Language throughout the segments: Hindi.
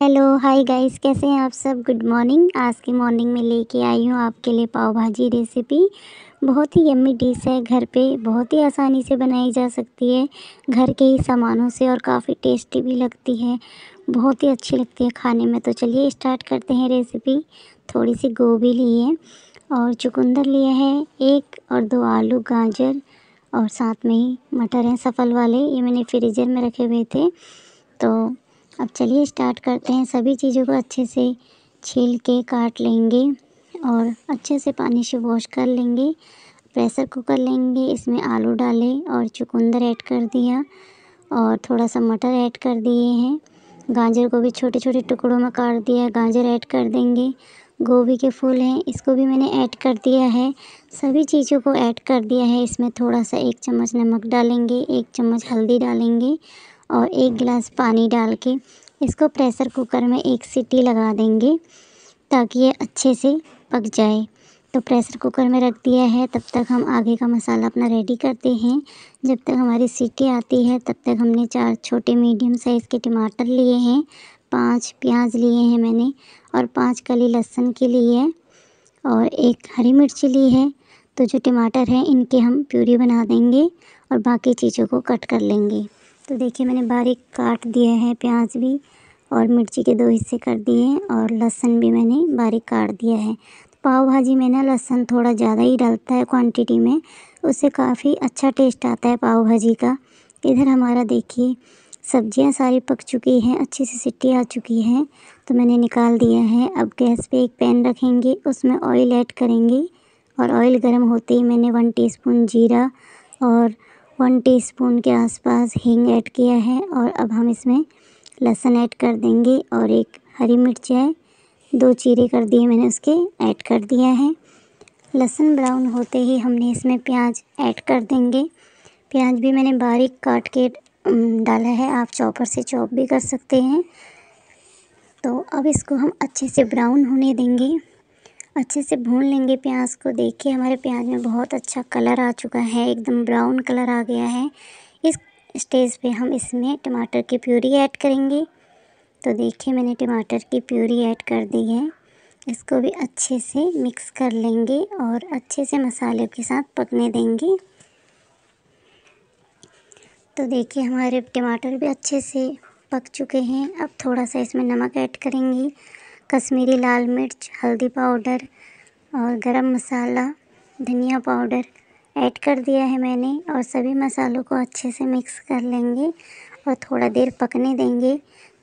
हेलो हाय गाइस कैसे हैं आप सब गुड मॉर्निंग आज की मॉर्निंग में लेके आई हूँ आपके लिए पाव भाजी रेसिपी बहुत ही यम्मी डिश है घर पे बहुत ही आसानी से बनाई जा सकती है घर के ही सामानों से और काफ़ी टेस्टी भी लगती है बहुत ही अच्छी लगती है खाने में तो चलिए स्टार्ट करते हैं रेसिपी थोड़ी सी गोभी ली है और चुकंदर लिया है एक और दो आलू गाजर और साथ में ही मटर हैं सफल वाले ये मैंने फ्रीजर में रखे हुए थे तो अब चलिए स्टार्ट करते हैं सभी चीज़ों को अच्छे से छील के काट लेंगे और अच्छे से पानी से वॉश कर लेंगे प्रेशर कुकर लेंगे इसमें आलू डाले और चुकंदर ऐड कर दिया और थोड़ा सा मटर ऐड कर दिए हैं गाजर को भी छोटे छोटे टुकड़ों में काट दिया गाजर ऐड कर देंगे गोभी के फूल हैं इसको भी मैंने ऐड कर दिया है सभी चीज़ों को ऐड कर दिया है इसमें थोड़ा सा एक चम्मच नमक डालेंगे एक चम्मच हल्दी डालेंगे और एक गिलास पानी डाल के इसको प्रेशर कुकर में एक सीटी लगा देंगे ताकि ये अच्छे से पक जाए तो प्रेशर कुकर में रख दिया है तब तक हम आगे का मसाला अपना रेडी करते हैं जब तक हमारी सीटी आती है तब तक हमने चार छोटे मीडियम साइज़ के टमाटर लिए हैं पांच प्याज लिए हैं मैंने और पांच कली लहसुन के लिए है और एक हरी मिर्ची ली है तो जो टमाटर हैं इनके हम प्यूरी बना देंगे और बाकी चीज़ों को कट कर लेंगे तो देखिए मैंने बारीक काट दिए हैं प्याज भी और मिर्ची के दो हिस्से कर दिए हैं और लहसुन भी मैंने बारीक काट दिया है पाव भाजी में ना लहसुन थोड़ा ज़्यादा ही डालता है क्वांटिटी में उससे काफ़ी अच्छा टेस्ट आता है पाव भाजी का इधर हमारा देखिए सब्जियां सारी पक चुकी हैं अच्छी सी सिट्टी आ चुकी है तो मैंने निकाल दिया है अब गैस पे एक पैन रखेंगे उसमें ऑयल ऐड करेंगे और ऑयल गर्म होते ही मैंने वन टी जीरा और वन टीस्पून के आसपास हींग ऐड किया है और अब हम इसमें लहसुन ऐड कर देंगे और एक हरी मिर्च है दो चीरे कर दिए मैंने उसके ऐड कर दिया है लहसुन ब्राउन होते ही हमने इसमें प्याज ऐड कर देंगे प्याज भी मैंने बारीक काट के डाला है आप चॉपर से चॉप भी कर सकते हैं तो अब इसको हम अच्छे से ब्राउन होने देंगे अच्छे से भून लेंगे प्याज को देखिए हमारे प्याज में बहुत अच्छा कलर आ चुका है एकदम ब्राउन कलर आ गया है इस स्टेज पे हम इसमें टमाटर की प्यूरी ऐड करेंगे तो देखिए मैंने टमाटर की प्यूरी ऐड कर दी है इसको भी अच्छे से मिक्स कर लेंगे और अच्छे से मसालों के साथ पकने देंगे तो देखिए हमारे टमाटर भी अच्छे से पक चुके हैं अब थोड़ा सा इसमें नमक ऐड करेंगे कश्मीरी लाल मिर्च हल्दी पाउडर और गरम मसाला धनिया पाउडर ऐड कर दिया है मैंने और सभी मसालों को अच्छे से मिक्स कर लेंगे और थोड़ा देर पकने देंगे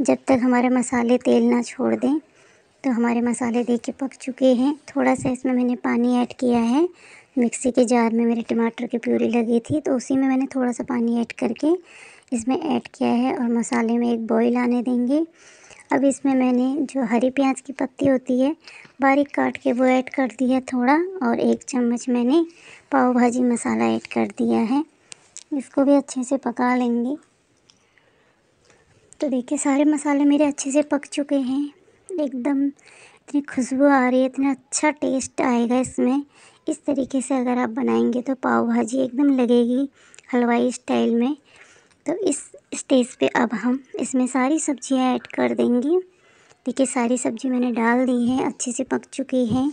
जब तक हमारे मसाले तेल ना छोड़ दें तो हमारे मसाले के पक चुके हैं थोड़ा सा इसमें मैंने पानी ऐड किया है मिक्सी के जार में मेरे टमाटर की प्यूरी लगी थी तो उसी में मैंने थोड़ा सा पानी ऐड करके इसमें ऐड किया है और मसाले में एक बॉईल आने देंगे अब इसमें मैंने जो हरी प्याज की पत्ती होती है बारीक काट के वो ऐड कर दिया थोड़ा और एक चम्मच मैंने पाव भाजी मसाला ऐड कर दिया है इसको भी अच्छे से पका लेंगे तो देखिए सारे मसाले मेरे अच्छे से पक चुके हैं एकदम इतनी खुशबू आ रही है इतना अच्छा टेस्ट आएगा इसमें इस तरीके से अगर आप बनाएंगे तो पाव भाजी एकदम लगेगी हलवाई स्टाइल में तो इस स्टेज पे अब हम इसमें सारी सब्जियां ऐड कर देंगे देखिए सारी सब्जी मैंने डाल दी है अच्छे से पक चुकी है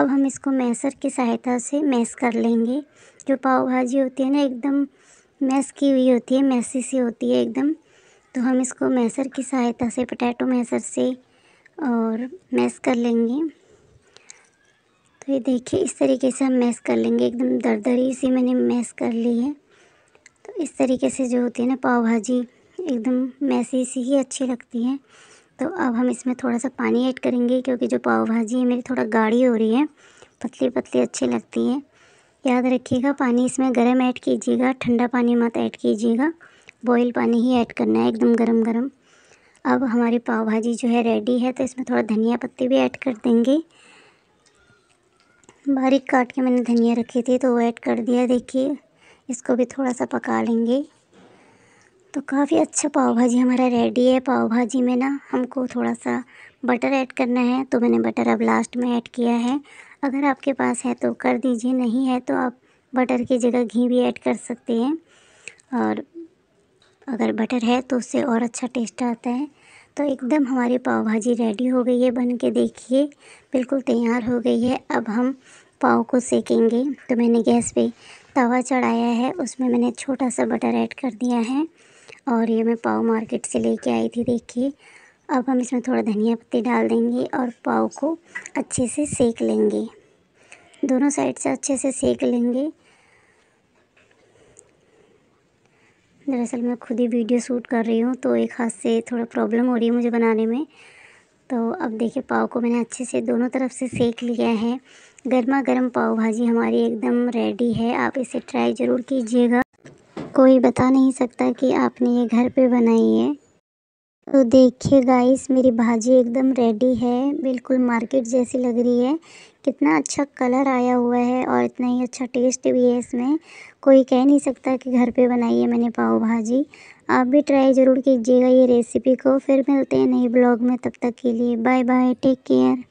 अब हम इसको मैसर की सहायता से मैस कर लेंगे जो पाव भाजी होती है ना एकदम मैस की हुई होती है मैसी सी होती है एकदम तो हम इसको मैसर की सहायता से पोटैटो मैसर से और मैस कर लेंगे तो ये देखिए इस तरीके से हम मैस कर लेंगे एकदम दरदरी सी मैंने मैस कर ली है तो इस तरीके से जो होती है ना पाव भाजी एकदम मैसी सी ही अच्छी लगती है तो अब हम इसमें थोड़ा सा पानी ऐड करेंगे क्योंकि जो पाव भाजी है मेरी थोड़ा गाढ़ी हो रही है पतली पतली अच्छी लगती है याद रखिएगा पानी इसमें गर्म ऐड कीजिएगा ठंडा पानी मत ऐड कीजिएगा बॉयल पानी ही ऐड करना है एकदम गर्म गरम अब हमारी पाव भाजी जो है रेडी है तो इसमें थोड़ा धनिया पत्ती भी ऐड कर देंगे बारीक काट के मैंने धनिया रखी थी तो वो ऐड कर दिया देखिए इसको भी थोड़ा सा पका लेंगे तो काफ़ी अच्छा पाव भाजी हमारा रेडी है पाव भाजी में ना हमको थोड़ा सा बटर ऐड करना है तो मैंने बटर अब लास्ट में ऐड किया है अगर आपके पास है तो कर दीजिए नहीं है तो आप बटर की जगह घी भी ऐड कर सकते हैं और अगर बटर है तो उससे और अच्छा टेस्ट आता है तो एकदम हमारी पाव भाजी रेडी हो गई है बन के देखिए बिल्कुल तैयार हो गई है अब हम पाव को सेकेंगे तो मैंने गैस पे तवा चढ़ाया है उसमें मैंने छोटा सा बटर ऐड कर दिया है और ये मैं पाव मार्केट से लेके आई थी देखिए अब हम इसमें थोड़ा धनिया पत्ती डाल देंगे और पाव को अच्छे से सेक लेंगे दोनों साइड से अच्छे से सेक लेंगे दरअसल मैं खुद ही वीडियो शूट कर रही हूँ तो एक हाथ से थोड़ा प्रॉब्लम हो रही है मुझे बनाने में तो अब देखिए पाव को मैंने अच्छे से दोनों तरफ से सेक लिया है गर्मा गर्म पाव भाजी हमारी एकदम रेडी है आप इसे ट्राई ज़रूर कीजिएगा कोई बता नहीं सकता कि आपने ये घर पे बनाई है तो देखिए गाइस मेरी भाजी एकदम रेडी है बिल्कुल मार्केट जैसी लग रही है कितना अच्छा कलर आया हुआ है और इतना ही अच्छा टेस्ट भी है इसमें कोई कह नहीं सकता कि घर पे बनाई है मैंने पाव भाजी आप भी ट्राई ज़रूर कीजिएगा ये रेसिपी को फिर मिलते हैं नई ब्लॉग में तब तक के लिए बाय बाय टेक केयर